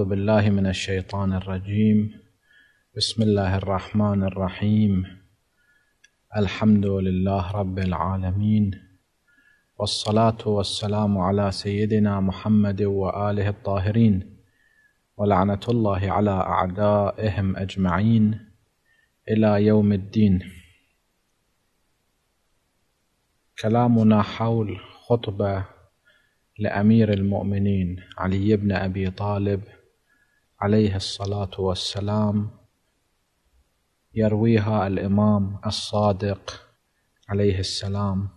أعوذ بالله من الشيطان الرجيم بسم الله الرحمن الرحيم الحمد لله رب العالمين والصلاة والسلام على سيدنا محمد وآله الطاهرين ولعنة الله على أعدائهم أجمعين إلى يوم الدين كلامنا حول خطبة لأمير المؤمنين علي بن أبي طالب عليه الصلاة والسلام يرويها الإمام الصادق عليه السلام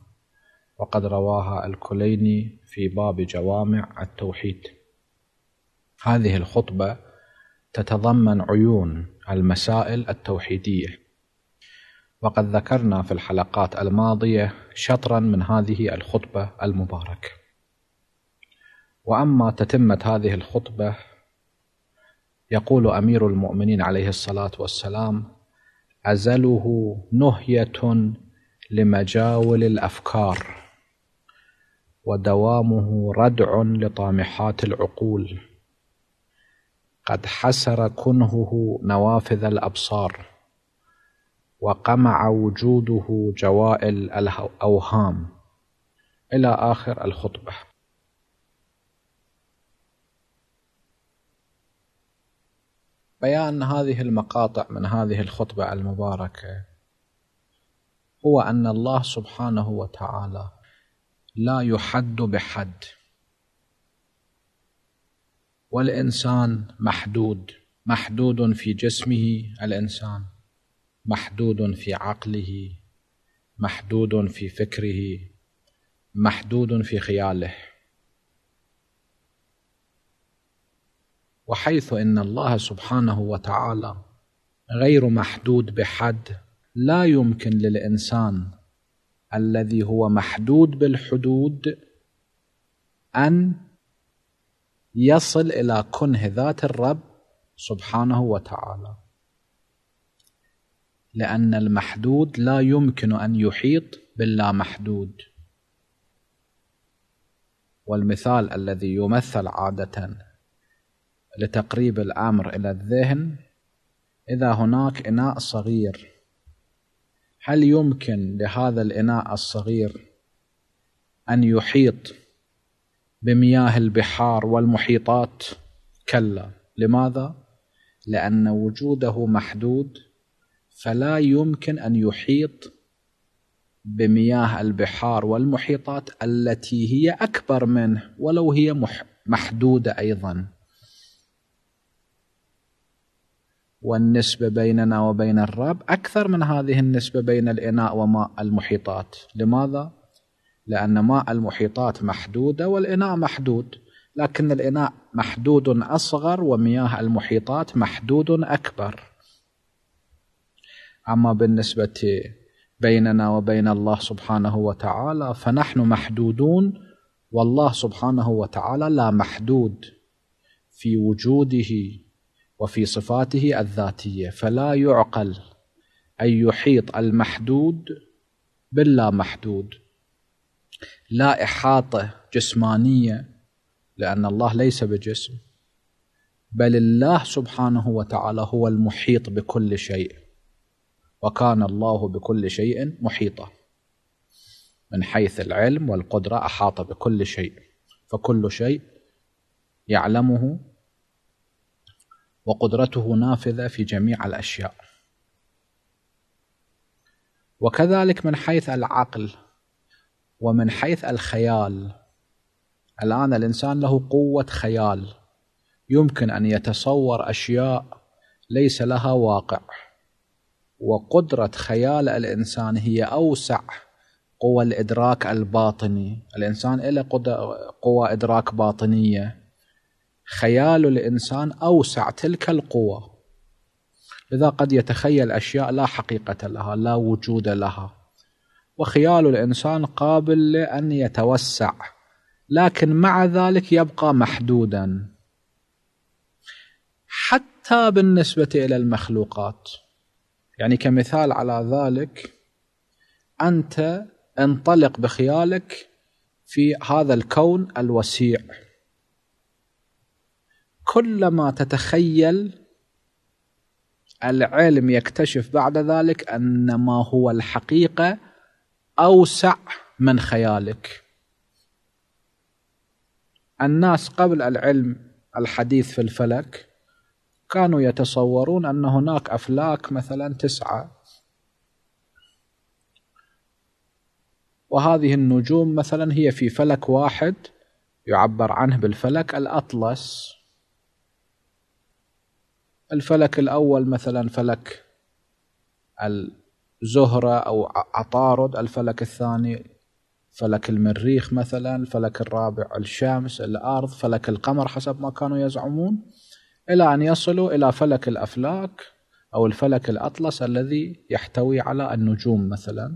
وقد رواها الكليني في باب جوامع التوحيد هذه الخطبة تتضمن عيون المسائل التوحيدية وقد ذكرنا في الحلقات الماضية شطرا من هذه الخطبة المباركة وأما تتمة هذه الخطبة يقول أمير المؤمنين عليه الصلاة والسلام أزله نهية لمجاول الأفكار ودوامه ردع لطامحات العقول قد حسر كنهه نوافذ الأبصار وقمع وجوده جوائل الأوهام إلى آخر الخطبة بيان هذه المقاطع من هذه الخطبة المباركة هو أن الله سبحانه وتعالى لا يحد بحد والإنسان محدود محدود في جسمه الإنسان محدود في عقله محدود في فكره محدود في خياله وحيث ان الله سبحانه وتعالى غير محدود بحد لا يمكن للانسان الذي هو محدود بالحدود ان يصل الى كنه ذات الرب سبحانه وتعالى لان المحدود لا يمكن ان يحيط باللا محدود والمثال الذي يمثل عاده لتقريب الأمر إلى الذهن إذا هناك إناء صغير هل يمكن لهذا الإناء الصغير أن يحيط بمياه البحار والمحيطات؟ كلا لماذا؟ لأن وجوده محدود فلا يمكن أن يحيط بمياه البحار والمحيطات التي هي أكبر منه ولو هي محدودة أيضاً والنسبة بيننا وبين الرب أكثر من هذه النسبة بين الإناء وماء المحيطات لماذا؟ لأن ماء المحيطات محدودة والإناء محدود لكن الإناء محدود أصغر ومياه المحيطات محدود أكبر أما بالنسبة بيننا وبين الله سبحانه وتعالى فنحن محدودون والله سبحانه وتعالى لا محدود في وجوده وفي صفاته الذاتيه فلا يعقل ان يحيط المحدود باللا محدود لا احاطه جسمانيه لان الله ليس بجسم بل الله سبحانه وتعالى هو المحيط بكل شيء وكان الله بكل شيء محيطا من حيث العلم والقدره احاط بكل شيء فكل شيء يعلمه وقدرته نافذة في جميع الأشياء وكذلك من حيث العقل ومن حيث الخيال الآن الإنسان له قوة خيال يمكن أن يتصور أشياء ليس لها واقع وقدرة خيال الإنسان هي أوسع قوى الإدراك الباطني الإنسان له قوى إدراك باطنية خيال الإنسان أوسع تلك القوى لذا قد يتخيل أشياء لا حقيقة لها لا وجود لها وخيال الإنسان قابل لأن يتوسع لكن مع ذلك يبقى محدودا حتى بالنسبة إلى المخلوقات يعني كمثال على ذلك أنت انطلق بخيالك في هذا الكون الوسيع كلما تتخيل العلم يكتشف بعد ذلك ان ما هو الحقيقه اوسع من خيالك الناس قبل العلم الحديث في الفلك كانوا يتصورون ان هناك افلاك مثلا تسعه وهذه النجوم مثلا هي في فلك واحد يعبر عنه بالفلك الاطلس الفلك الأول مثلا فلك الزهرة أو عطارد الفلك الثاني فلك المريخ مثلا الفلك الرابع الشمس الأرض فلك القمر حسب ما كانوا يزعمون إلى أن يصلوا إلى فلك الأفلاك أو الفلك الأطلس الذي يحتوي على النجوم مثلا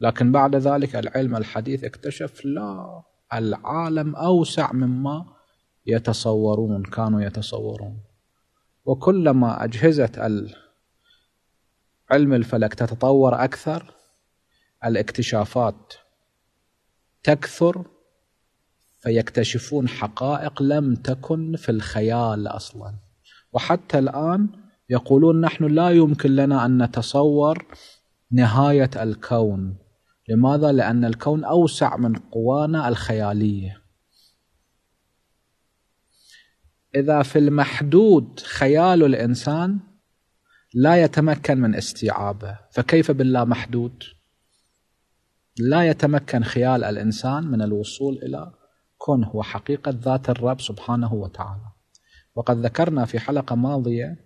لكن بعد ذلك العلم الحديث اكتشف لا العالم أوسع مما يتصورون كانوا يتصورون وكلما أجهزة علم الفلك تتطور أكثر الاكتشافات تكثر فيكتشفون حقائق لم تكن في الخيال أصلا وحتى الآن يقولون نحن لا يمكن لنا أن نتصور نهاية الكون لماذا؟ لأن الكون أوسع من قوانا الخيالية إذا في المحدود خيال الإنسان لا يتمكن من استيعابه فكيف باللا محدود لا يتمكن خيال الإنسان من الوصول إلى كونه هو حقيقة ذات الرب سبحانه وتعالى وقد ذكرنا في حلقة ماضية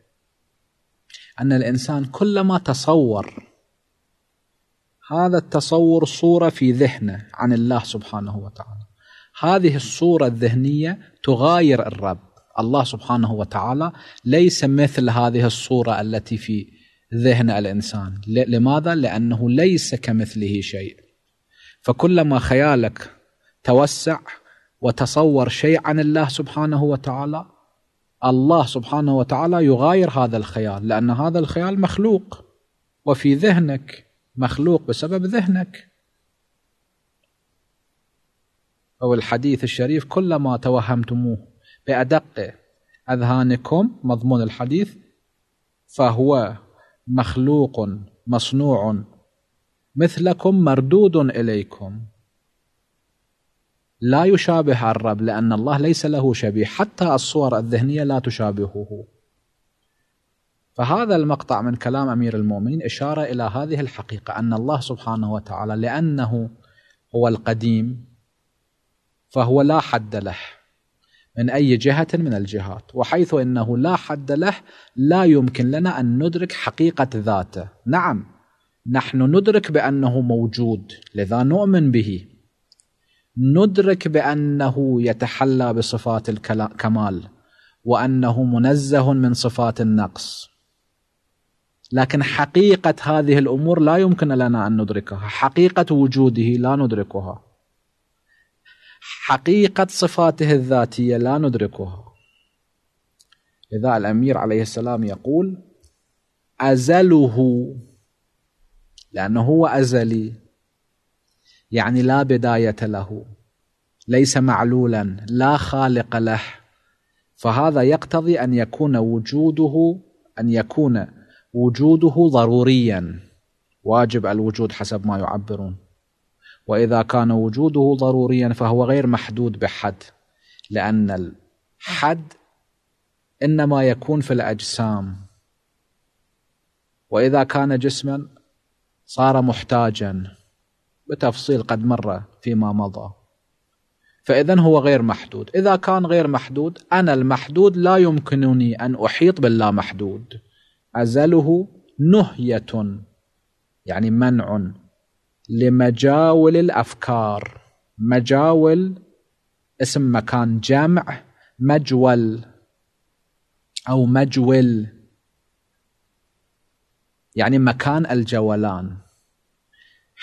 أن الإنسان كلما تصور هذا التصور صورة في ذهنه عن الله سبحانه وتعالى هذه الصورة الذهنية تغاير الرب الله سبحانه وتعالى ليس مثل هذه الصورة التي في ذهن الإنسان لماذا؟ لأنه ليس كمثله شيء فكلما خيالك توسع وتصور شيء عن الله سبحانه وتعالى الله سبحانه وتعالى يغاير هذا الخيال لأن هذا الخيال مخلوق وفي ذهنك مخلوق بسبب ذهنك أو الحديث الشريف كلما توهمتموه بأدق أذهانكم مضمون الحديث فهو مخلوق مصنوع مثلكم مردود إليكم لا يشابه الرب لأن الله ليس له شبيه حتى الصور الذهنية لا تشابهه فهذا المقطع من كلام أمير المؤمنين إشارة إلى هذه الحقيقة أن الله سبحانه وتعالى لأنه هو القديم فهو لا حد له من أي جهة من الجهات وحيث أنه لا حد له لا يمكن لنا أن ندرك حقيقة ذاته نعم نحن ندرك بأنه موجود لذا نؤمن به ندرك بأنه يتحلى بصفات الكمال وأنه منزه من صفات النقص لكن حقيقة هذه الأمور لا يمكن لنا أن ندركها حقيقة وجوده لا ندركها حقيقة صفاته الذاتية لا ندركها لذا الأمير عليه السلام يقول أزله لأنه هو أزلي يعني لا بداية له ليس معلولا لا خالق له فهذا يقتضي أن يكون وجوده أن يكون وجوده ضروريا واجب الوجود حسب ما يعبرون وإذا كان وجوده ضروريا فهو غير محدود بحد لأن الحد إنما يكون في الأجسام وإذا كان جسما صار محتاجا بتفصيل قد مر فيما مضى فإذا هو غير محدود إذا كان غير محدود أنا المحدود لا يمكنني أن أحيط باللا محدود أزله نهية يعني منع لمجاول الأفكار مجاول اسم مكان جمع مجول أو مجول يعني مكان الجولان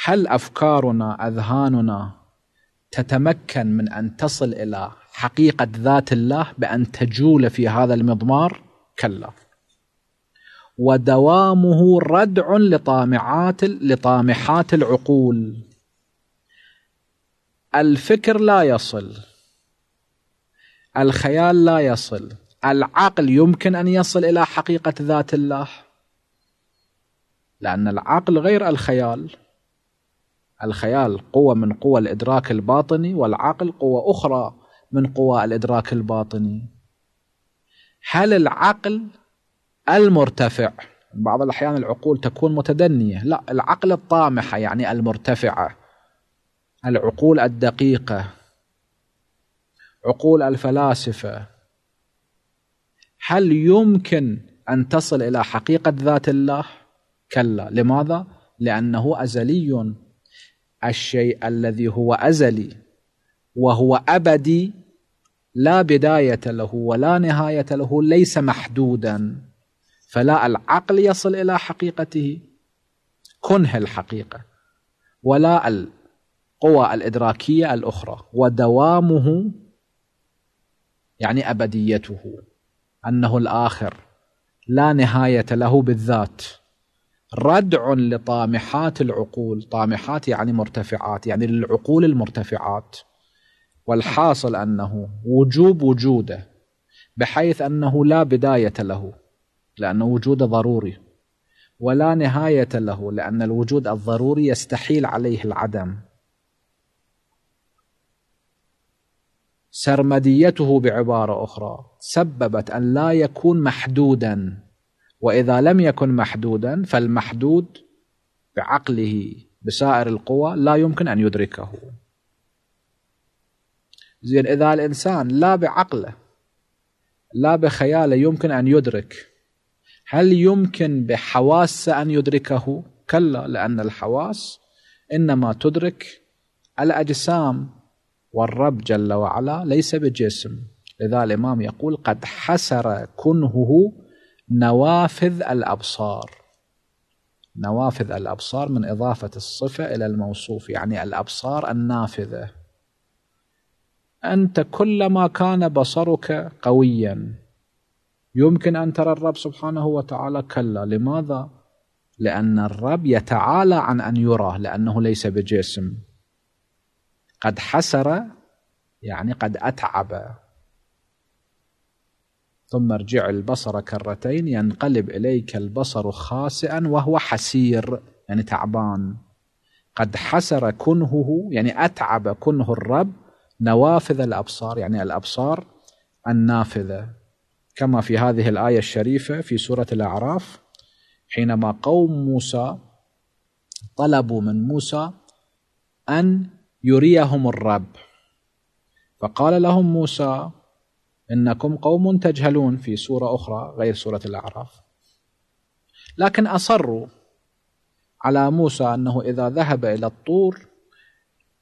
هل أفكارنا أذهاننا تتمكن من أن تصل إلى حقيقة ذات الله بأن تجول في هذا المضمار؟ كلا ودوامه ردع لطامعات لطامحات العقول الفكر لا يصل الخيال لا يصل العقل يمكن ان يصل الى حقيقه ذات الله لان العقل غير الخيال الخيال قوه من قوى الادراك الباطني والعقل قوه اخرى من قوى الادراك الباطني هل العقل المرتفع بعض الأحيان العقول تكون متدنية لا العقل الطامحة يعني المرتفعة العقول الدقيقة عقول الفلاسفة هل يمكن أن تصل إلى حقيقة ذات الله؟ كلا لماذا؟ لأنه أزلي الشيء الذي هو أزلي وهو أبدي لا بداية له ولا نهاية له ليس محدوداً فلا العقل يصل إلى حقيقته كنه الحقيقة ولا القوى الإدراكية الأخرى ودوامه يعني أبديته أنه الآخر لا نهاية له بالذات ردع لطامحات العقول طامحات يعني مرتفعات يعني للعقول المرتفعات والحاصل أنه وجوب وجوده بحيث أنه لا بداية له لأن وجوده ضروري ولا نهاية له لأن الوجود الضروري يستحيل عليه العدم سرمديته بعبارة أخرى سببت أن لا يكون محدودا وإذا لم يكن محدودا فالمحدود بعقله بسائر القوى لا يمكن أن يدركه زين إذا الإنسان لا بعقله لا بخياله يمكن أن يدرك هل يمكن بحواسه أن يدركه؟ كلا لأن الحواس إنما تدرك الأجسام والرب جل وعلا ليس بجسم لذا الإمام يقول قد حسر كنهه نوافذ الأبصار نوافذ الأبصار من إضافة الصفة إلى الموصوف يعني الأبصار النافذة أنت كلما كان بصرك قويا يمكن أن ترى الرب سبحانه وتعالى كلا لماذا؟ لأن الرب يتعالى عن أن يرى لأنه ليس بجسم قد حسر يعني قد أتعب ثم ارجع البصر كرتين ينقلب إليك البصر خاسئا وهو حسير يعني تعبان قد حسر كنهه يعني أتعب كنه الرب نوافذ الأبصار يعني الأبصار النافذة كما في هذه الآية الشريفة في سورة الأعراف حينما قوم موسى طلبوا من موسى أن يريهم الرب فقال لهم موسى إنكم قوم تجهلون في سورة أخرى غير سورة الأعراف لكن أصروا على موسى أنه إذا ذهب إلى الطور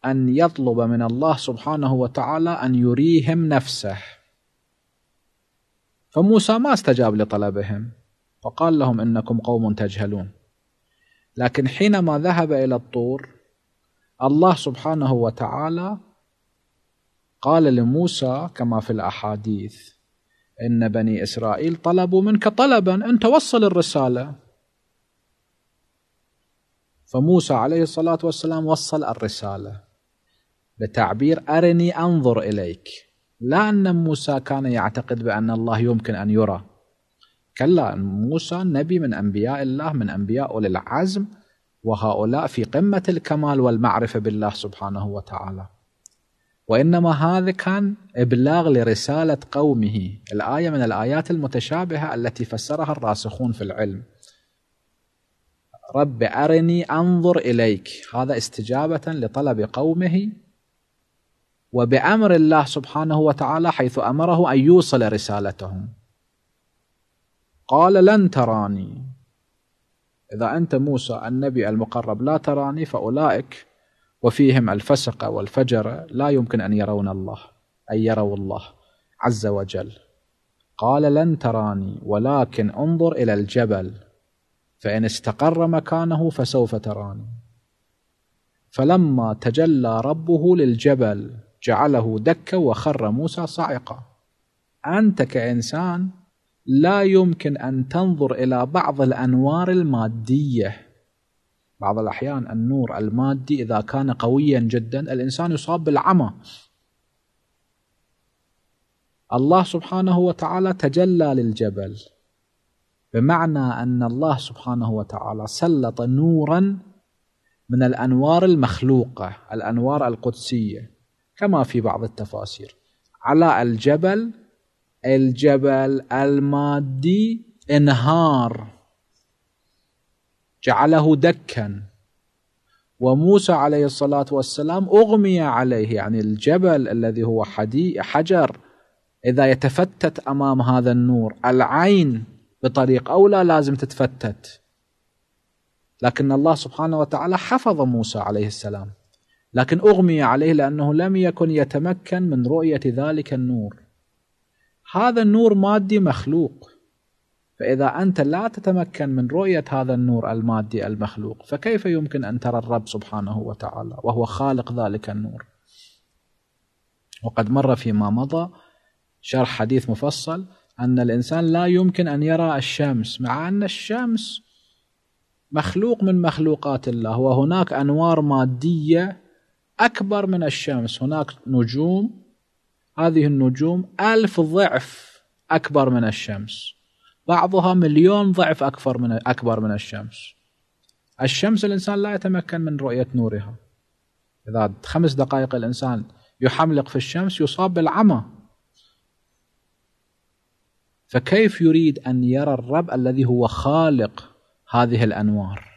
أن يطلب من الله سبحانه وتعالى أن يريهم نفسه فموسى ما استجاب لطلبهم فقال لهم انكم قوم تجهلون لكن حينما ذهب الى الطور الله سبحانه وتعالى قال لموسى كما في الاحاديث ان بني اسرائيل طلبوا منك طلبا انت وصل الرساله فموسى عليه الصلاه والسلام وصل الرساله بتعبير ارني انظر اليك لا أن موسى كان يعتقد بأن الله يمكن أن يرى كلا موسى نبي من أنبياء الله من أنبياء أولي العزم وهؤلاء في قمة الكمال والمعرفة بالله سبحانه وتعالى وإنما هذا كان إبلاغ لرسالة قومه الآية من الآيات المتشابهة التي فسرها الراسخون في العلم رب أرني أنظر إليك هذا استجابة لطلب قومه وبامر الله سبحانه وتعالى حيث امره ان يوصل رسالتهم قال لن تراني اذا انت موسى النبي المقرب لا تراني فاولئك وفيهم الفسق والفجر لا يمكن ان يرون الله ان يروا الله عز وجل قال لن تراني ولكن انظر الى الجبل فان استقر مكانه فسوف تراني فلما تجلى ربه للجبل جعله دكة وخر موسى صاعقا أنت كإنسان لا يمكن أن تنظر إلى بعض الأنوار المادية بعض الأحيان النور المادي إذا كان قويا جدا الإنسان يصاب بالعمى الله سبحانه وتعالى تجلى للجبل بمعنى أن الله سبحانه وتعالى سلط نورا من الأنوار المخلوقة الأنوار القدسية كما في بعض التفاسير على الجبل الجبل المادي انهار جعله دكا وموسى عليه الصلاة والسلام أغمي عليه يعني الجبل الذي هو حدي حجر إذا يتفتت أمام هذا النور العين بطريق أولى لازم تتفتت لكن الله سبحانه وتعالى حفظ موسى عليه السلام لكن أغمي عليه لأنه لم يكن يتمكن من رؤية ذلك النور هذا النور مادي مخلوق فإذا أنت لا تتمكن من رؤية هذا النور المادي المخلوق فكيف يمكن أن ترى الرب سبحانه وتعالى وهو خالق ذلك النور وقد مر فيما مضى شرح حديث مفصل أن الإنسان لا يمكن أن يرى الشمس مع أن الشمس مخلوق من مخلوقات الله وهناك أنوار مادية أكبر من الشمس هناك نجوم هذه النجوم ألف ضعف أكبر من الشمس بعضها مليون ضعف أكبر من أكبر من الشمس الشمس الإنسان لا يتمكن من رؤية نورها إذا خمس دقائق الإنسان يحملق في الشمس يصاب بالعمى فكيف يريد أن يرى الرب الذي هو خالق هذه الأنوار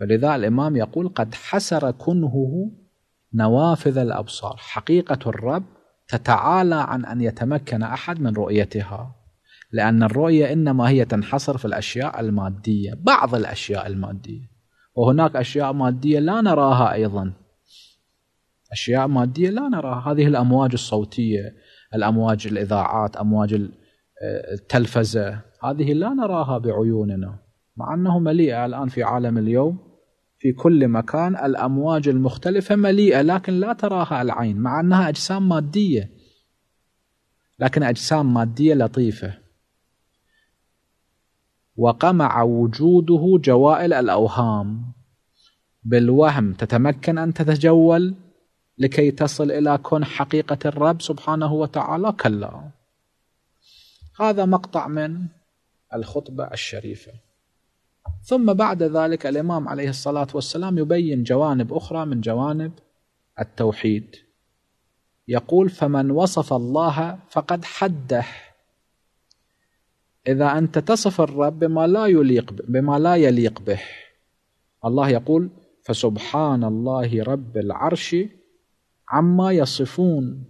فلذا الإمام يقول قد حسر كنهه نوافذ الأبصار حقيقة الرب تتعالى عن أن يتمكن أحد من رؤيتها لأن الرؤية إنما هي تنحصر في الأشياء المادية بعض الأشياء المادية وهناك أشياء مادية لا نراها أيضا أشياء مادية لا نراها هذه الأمواج الصوتية الأمواج الإذاعات أمواج آه، التلفزة هذه لا نراها بعيوننا مع أنه مليئة الآن في عالم اليوم في كل مكان الأمواج المختلفة مليئة لكن لا تراها العين مع أنها أجسام مادية لكن أجسام مادية لطيفة وقمع وجوده جوائل الأوهام بالوهم تتمكن أن تتجول لكي تصل إلى كون حقيقة الرب سبحانه وتعالى كلا هذا مقطع من الخطبة الشريفة ثم بعد ذلك الإمام عليه الصلاة والسلام يبين جوانب أخرى من جوانب التوحيد يقول فمن وصف الله فقد حده إذا أنت تصف الرب بما لا يليق بما لا يليق به الله يقول فسبحان الله رب العرش عما يصفون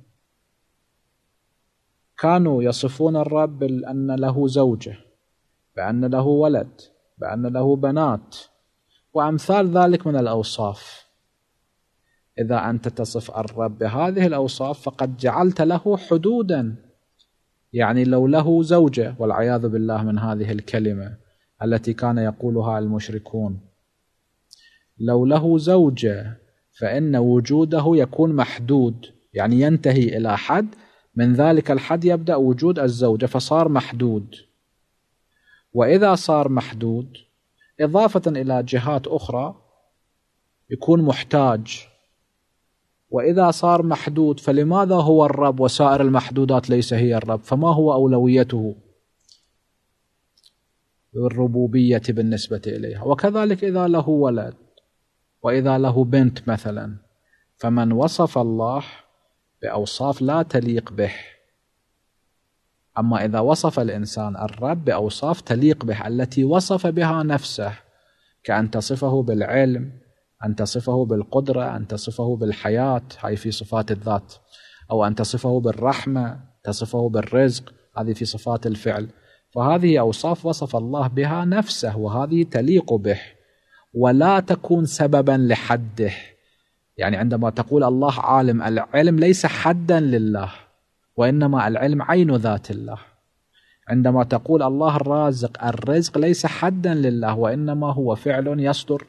كانوا يصفون الرب بأن له زوجة بأن له ولد بأن له بنات وأمثال ذلك من الأوصاف إذا أنت تصف الرب بهذه الأوصاف فقد جعلت له حدودا يعني لو له زوجة والعياذ بالله من هذه الكلمة التي كان يقولها المشركون لو له زوجة فإن وجوده يكون محدود يعني ينتهي إلى حد من ذلك الحد يبدأ وجود الزوجة فصار محدود وإذا صار محدود إضافة إلى جهات أخرى يكون محتاج وإذا صار محدود فلماذا هو الرب وسائر المحدودات ليس هي الرب فما هو أولويته الربوبية بالنسبة إليها وكذلك إذا له ولد وإذا له بنت مثلا فمن وصف الله بأوصاف لا تليق به أما إذا وصف الإنسان الرب بأوصاف تليق به التي وصف بها نفسه كأن تصفه بالعلم أن تصفه بالقدرة أن تصفه بالحياة هاي في صفات الذات أو أن تصفه بالرحمة تصفه بالرزق هذه في صفات الفعل فهذه أوصاف وصف الله بها نفسه وهذه تليق به ولا تكون سببا لحده يعني عندما تقول الله عالم العلم ليس حدا لله وإنما العلم عين ذات الله عندما تقول الله الرازق الرزق ليس حدا لله وإنما هو فعل يصدر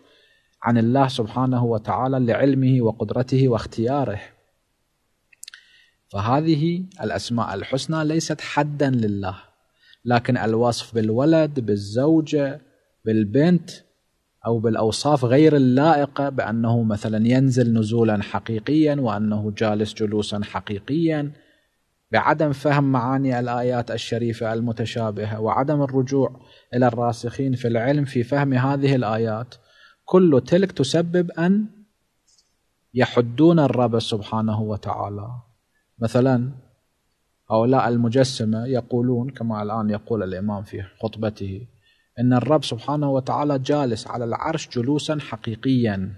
عن الله سبحانه وتعالى لعلمه وقدرته واختياره فهذه الأسماء الحسنى ليست حدا لله لكن الوصف بالولد بالزوجة بالبنت أو بالأوصاف غير اللائقة بأنه مثلا ينزل نزولا حقيقيا وأنه جالس جلوسا حقيقيا بعدم فهم معاني الآيات الشريفة المتشابهة وعدم الرجوع إلى الراسخين في العلم في فهم هذه الآيات كل تلك تسبب أن يحدون الرب سبحانه وتعالى مثلا هؤلاء المجسمة يقولون كما الآن يقول الإمام في خطبته ان الرب سبحانه وتعالى جالس على العرش جلوسا حقيقيا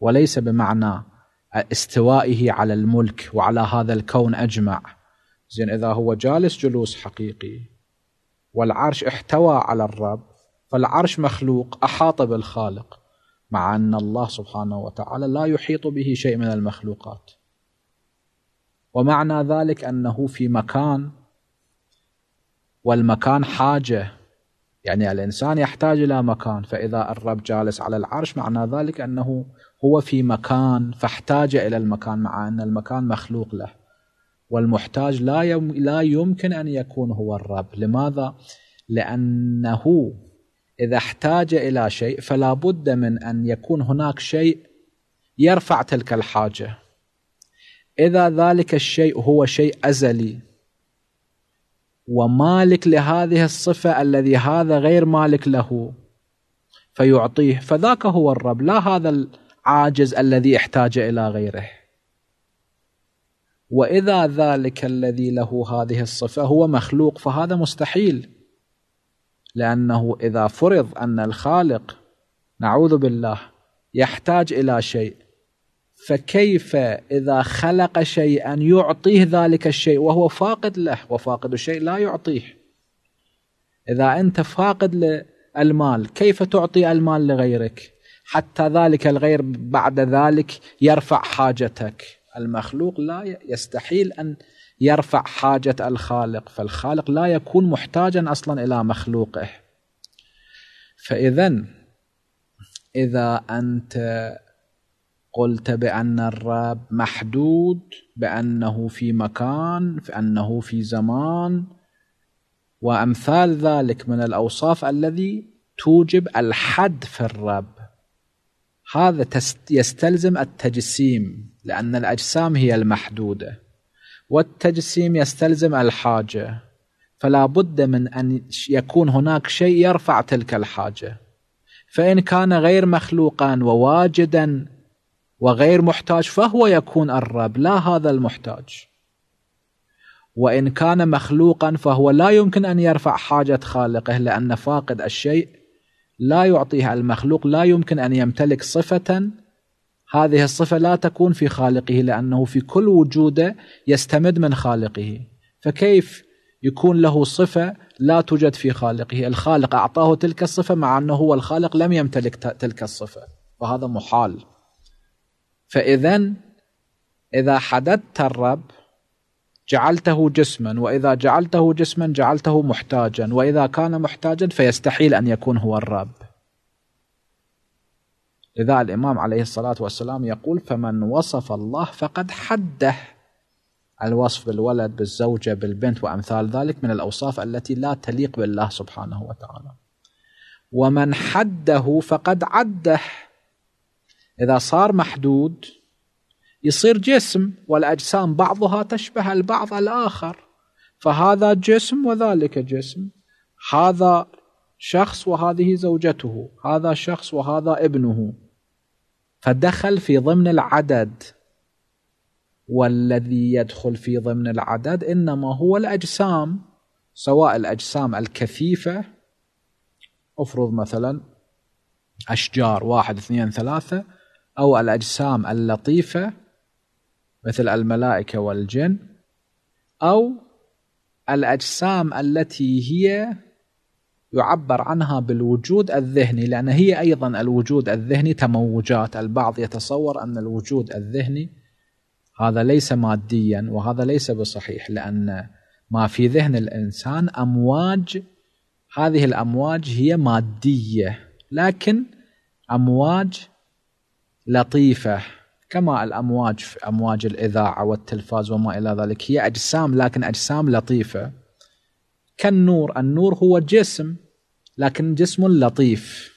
وليس بمعنى استوائه على الملك وعلى هذا الكون اجمع زين إذا هو جالس جلوس حقيقي والعرش احتوى على الرب فالعرش مخلوق أحاط بالخالق مع أن الله سبحانه وتعالى لا يحيط به شيء من المخلوقات ومعنى ذلك أنه في مكان والمكان حاجة يعني الإنسان يحتاج إلى مكان فإذا الرب جالس على العرش معنى ذلك أنه هو في مكان فاحتاج إلى المكان مع أن المكان مخلوق له والمحتاج لا يم لا يمكن ان يكون هو الرب، لماذا؟ لانه اذا احتاج الى شيء فلا بد من ان يكون هناك شيء يرفع تلك الحاجه. اذا ذلك الشيء هو شيء ازلي ومالك لهذه الصفه الذي هذا غير مالك له فيعطيه فذاك هو الرب لا هذا العاجز الذي احتاج الى غيره. واذا ذلك الذي له هذه الصفه هو مخلوق فهذا مستحيل لانه اذا فرض ان الخالق نعوذ بالله يحتاج الى شيء فكيف اذا خلق شيئا يعطيه ذلك الشيء وهو فاقد له وفاقد الشيء لا يعطيه اذا انت فاقد للمال كيف تعطي المال لغيرك حتى ذلك الغير بعد ذلك يرفع حاجتك المخلوق لا يستحيل أن يرفع حاجة الخالق فالخالق لا يكون محتاجا أصلا إلى مخلوقه فإذا إذا أنت قلت بأن الرب محدود بأنه في مكان بأنه في زمان وأمثال ذلك من الأوصاف الذي توجب الحد في الرب هذا يستلزم التجسيم لأن الأجسام هي المحدودة والتجسيم يستلزم الحاجة فلا بد من أن يكون هناك شيء يرفع تلك الحاجة فإن كان غير مخلوقا وواجدا وغير محتاج فهو يكون الرب لا هذا المحتاج وإن كان مخلوقا فهو لا يمكن أن يرفع حاجة خالقه لأن فاقد الشيء لا يعطيها المخلوق لا يمكن أن يمتلك صفة هذه الصفة لا تكون في خالقه لأنه في كل وجوده يستمد من خالقه فكيف يكون له صفة لا توجد في خالقه الخالق أعطاه تلك الصفة مع أنه هو الخالق لم يمتلك تلك الصفة وهذا محال فإذا إذا حددت الرب جعلته جسما وإذا جعلته جسما جعلته محتاجا وإذا كان محتاجا فيستحيل أن يكون هو الرب لذا الإمام عليه الصلاة والسلام يقول فمن وصف الله فقد حده الوصف بالولد بالزوجة بالبنت وأمثال ذلك من الأوصاف التي لا تليق بالله سبحانه وتعالى ومن حده فقد عده إذا صار محدود يصير جسم والأجسام بعضها تشبه البعض الآخر فهذا جسم وذلك جسم هذا شخص وهذه زوجته هذا شخص وهذا ابنه فدخل في ضمن العدد والذي يدخل في ضمن العدد انما هو الاجسام سواء الاجسام الكثيفه افرض مثلا اشجار واحد اثنين ثلاثه او الاجسام اللطيفه مثل الملائكه والجن او الاجسام التي هي يعبر عنها بالوجود الذهني لأن هي أيضا الوجود الذهني تموجات البعض يتصور أن الوجود الذهني هذا ليس ماديا وهذا ليس بصحيح لأن ما في ذهن الإنسان أمواج هذه الأمواج هي مادية لكن أمواج لطيفة كما الأمواج في أمواج الإذاعة والتلفاز وما إلى ذلك هي أجسام لكن أجسام لطيفة كالنور النور هو جسم لكن جسم لطيف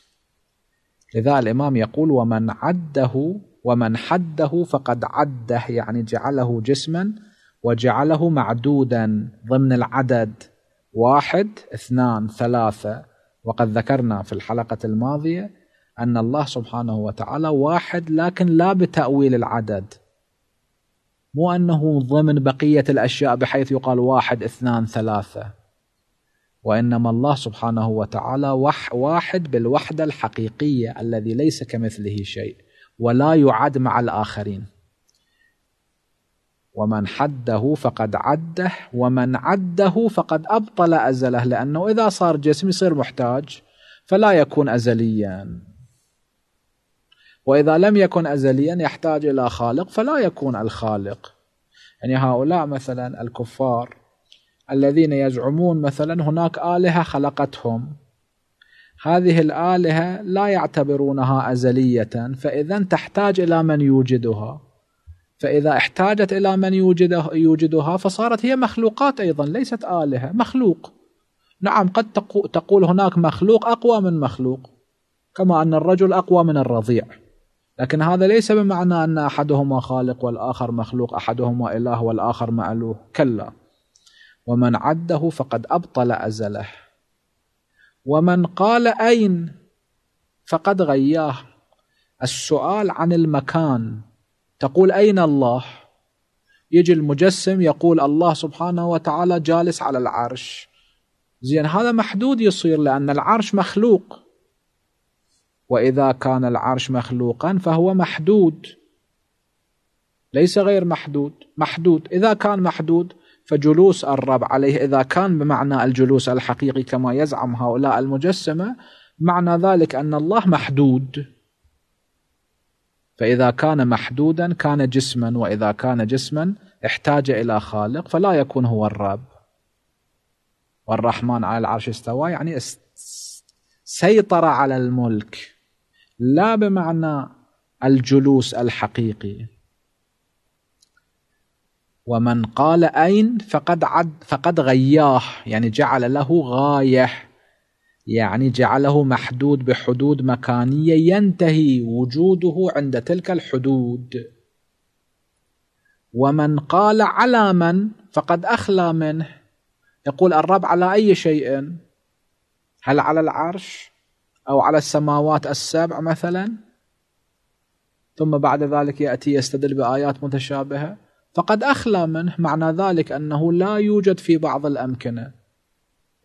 لذا الإمام يقول ومن عده ومن حده فقد عده يعني جعله جسما وجعله معدودا ضمن العدد واحد اثنان ثلاثة وقد ذكرنا في الحلقة الماضية أن الله سبحانه وتعالى واحد لكن لا بتأويل العدد مو أنه ضمن بقية الأشياء بحيث يقال واحد اثنان ثلاثة وإنما الله سبحانه وتعالى واحد بالوحدة الحقيقية الذي ليس كمثله شيء ولا يعد مع الآخرين ومن حده فقد عده ومن عده فقد أبطل أزله لأنه إذا صار جسم يصير محتاج فلا يكون أزليا وإذا لم يكن أزليا يحتاج إلى خالق فلا يكون الخالق يعني هؤلاء مثلا الكفار الذين يزعمون مثلا هناك آلهة خلقتهم هذه الآلهة لا يعتبرونها أزلية فإذا تحتاج إلى من يوجدها فإذا احتاجت إلى من يوجدها فصارت هي مخلوقات أيضا ليست آلهة مخلوق نعم قد تقول هناك مخلوق أقوى من مخلوق كما أن الرجل أقوى من الرضيع لكن هذا ليس بمعنى أن أحدهما خالق والآخر مخلوق أحدهما إله والآخر مألوه كلا ومن عده فقد أبطل أزله ومن قال أين فقد غياه السؤال عن المكان تقول أين الله يجي المجسم يقول الله سبحانه وتعالى جالس على العرش زين هذا محدود يصير لأن العرش مخلوق وإذا كان العرش مخلوقا فهو محدود ليس غير محدود محدود إذا كان محدود فجلوس الرب عليه إذا كان بمعنى الجلوس الحقيقي كما يزعم هؤلاء المجسمة معنى ذلك أن الله محدود فإذا كان محدودا كان جسما وإذا كان جسما احتاج إلى خالق فلا يكون هو الرب والرحمن على العرش استوى يعني سيطر على الملك لا بمعنى الجلوس الحقيقي ومن قال أين فقد عد فقد غياه يعني جعل له غاية يعني جعله محدود بحدود مكانية ينتهي وجوده عند تلك الحدود ومن قال على من فقد أخلى منه يقول الرب على أي شيء هل على العرش أو على السماوات السبع مثلا ثم بعد ذلك يأتي يستدل بآيات متشابهة فقد أخلى منه معنى ذلك أنه لا يوجد في بعض الأمكنة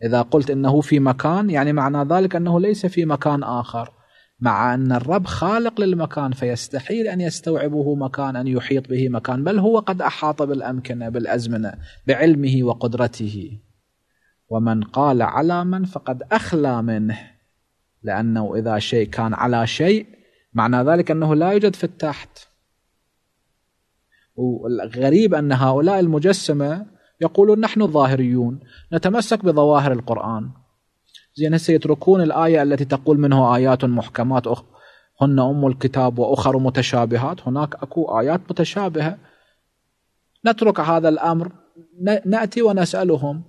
إذا قلت أنه في مكان يعني معنى ذلك أنه ليس في مكان آخر مع أن الرب خالق للمكان فيستحيل أن يستوعبه مكان أن يحيط به مكان بل هو قد أحاط بالأمكنة بالأزمنة بعلمه وقدرته ومن قال على من فقد أخلى منه لأنه إذا شيء كان على شيء معنى ذلك أنه لا يوجد في التحت والغريب أن هؤلاء المجسمة يقولون نحن الظاهريون نتمسك بظواهر القرآن زين هسه يتركون الآية التي تقول منه آيات محكمات أخ هن أم الكتاب وأخر متشابهات هناك أكو آيات متشابهة نترك هذا الأمر نأتي ونسألهم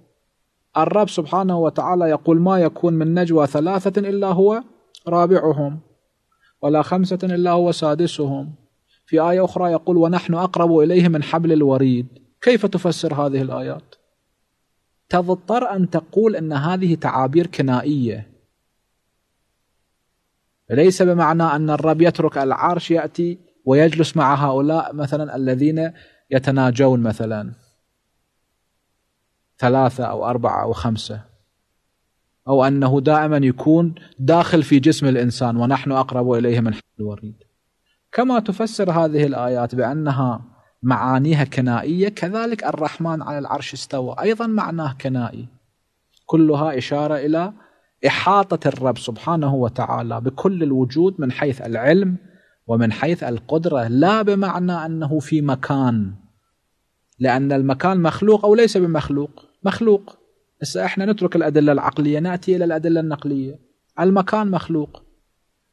الرب سبحانه وتعالى يقول ما يكون من نجوى ثلاثة إلا هو رابعهم ولا خمسة إلا هو سادسهم في آية أخرى يقول ونحن أقرب إليه من حبل الوريد كيف تفسر هذه الآيات؟ تضطر أن تقول أن هذه تعابير كنائية ليس بمعنى أن الرب يترك العرش يأتي ويجلس مع هؤلاء مثلا الذين يتناجون مثلا ثلاثة أو أربعة أو خمسة أو أنه دائما يكون داخل في جسم الإنسان ونحن أقرب إليه من حبل الوريد كما تفسر هذه الآيات بأنها معانيها كنائية كذلك الرحمن على العرش استوى أيضا معناه كنائي كلها إشارة إلى إحاطة الرب سبحانه وتعالى بكل الوجود من حيث العلم ومن حيث القدرة لا بمعنى أنه في مكان لأن المكان مخلوق أو ليس بمخلوق مخلوق هسه احنا نترك الأدلة العقلية نأتي إلى الأدلة النقلية المكان مخلوق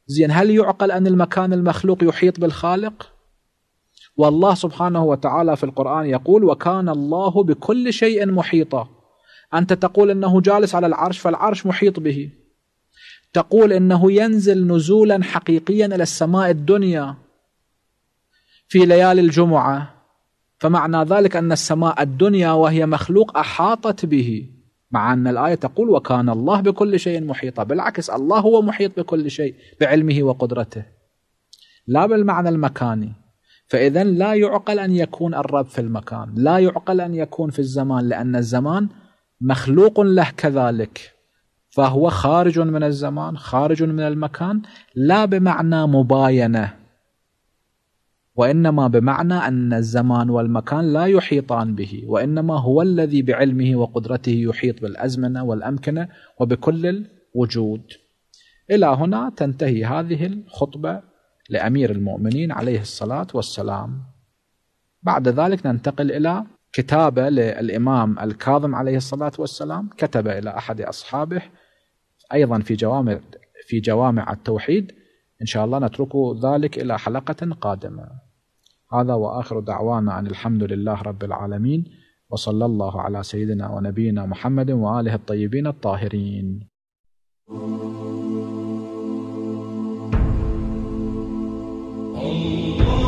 زين هل يعقل أن المكان المخلوق يحيط بالخالق والله سبحانه وتعالى في القرآن يقول وكان الله بكل شيء محيطا أنت تقول أنه جالس على العرش فالعرش محيط به تقول أنه ينزل نزولا حقيقيا إلى السماء الدنيا في ليالي الجمعة فمعنى ذلك أن السماء الدنيا وهي مخلوق أحاطت به مع أن الآية تقول وكان الله بكل شيء محيطا بالعكس الله هو محيط بكل شيء بعلمه وقدرته لا بالمعنى المكاني فإذا لا يعقل أن يكون الرب في المكان لا يعقل أن يكون في الزمان لأن الزمان مخلوق له كذلك فهو خارج من الزمان خارج من المكان لا بمعنى مباينه وانما بمعنى ان الزمان والمكان لا يحيطان به وانما هو الذي بعلمه وقدرته يحيط بالازمنه والامكنه وبكل الوجود الى هنا تنتهي هذه الخطبه لامير المؤمنين عليه الصلاه والسلام بعد ذلك ننتقل الى كتابه للامام الكاظم عليه الصلاه والسلام كتب الى احد اصحابه ايضا في جوامع في جوامع التوحيد ان شاء الله نترك ذلك الى حلقه قادمه هذا واخر دعوانا ان الحمد لله رب العالمين وصلى الله على سيدنا ونبينا محمد واله الطيبين الطاهرين. الله